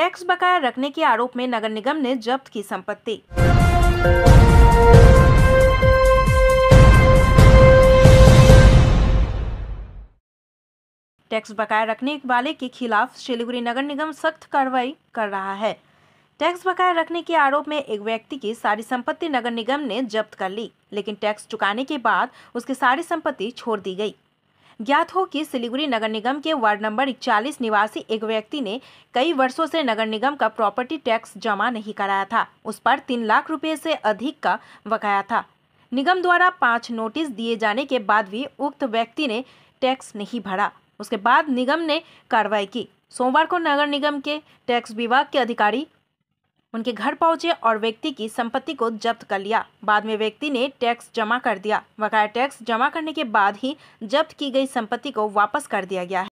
tax बकाया रखने के आरोप में नगर निगम ने जब्त की संपत्ति टैक्स बकाया रखने वाले के खिलाफ शिलीगुड़ी नगर निगम सख्त कार्रवाई कर रहा है टैक्स बकाया रखने के आरोप में एक व्यक्ति की सारी संपत्ति नगर निगम ने जब्त कर ली लेकिन टैक्स चुकाने के बाद उसकी सारी संपत्ति छोड़ दी गई ज्ञात हो कि सिलीगुड़ी नगर निगम के वार्ड नंबर 41 निवासी एक व्यक्ति ने कई वर्षों से नगर निगम का प्रॉपर्टी टैक्स जमा नहीं कराया था उस पर तीन लाख रुपए से अधिक का बकाया था निगम द्वारा पाँच नोटिस दिए जाने के बाद भी उक्त व्यक्ति ने टैक्स नहीं भरा उसके बाद निगम ने कार्रवाई की सोमवार को नगर निगम के टैक्स विभाग के अधिकारी उनके घर पहुंचे और व्यक्ति की संपत्ति को जब्त कर लिया बाद में व्यक्ति ने टैक्स जमा कर दिया बकाया टैक्स जमा करने के बाद ही जब्त की गई संपत्ति को वापस कर दिया गया है